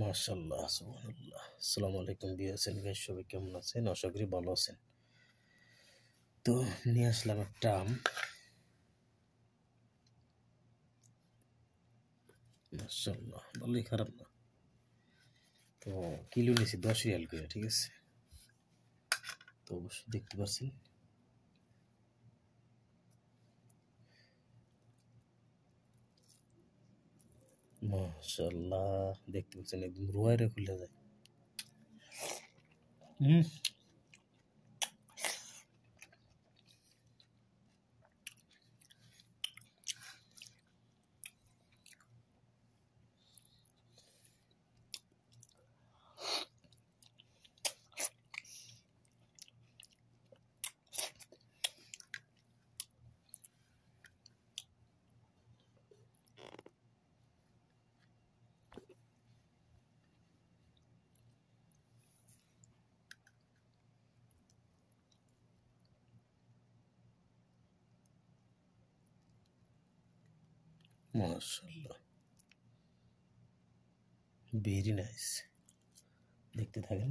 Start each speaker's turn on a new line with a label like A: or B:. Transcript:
A: মার্শাল্লাহ সুবহানাল্লাহ আসসালামু আলাইকুম বিয়াসেন ভাই সবাই কেমন আছেন আশা করি ভালো আছেন তো নিয়ে আসলাম একটা আম মার্শাল্লাহ ভালোই খারাপ না তো কিলো নিয়েছি দশ রিয়াল করে ঠিক আছে তো অবশ্যই দেখতে পাচ্ছেন
B: মাশাল্লাহ দেখতে পাচ্ছেন একদম রোয়ারে খুলে
C: যায় হুম মাশাল্লাহ ভেরি নাইস
D: দেখতে থাকেন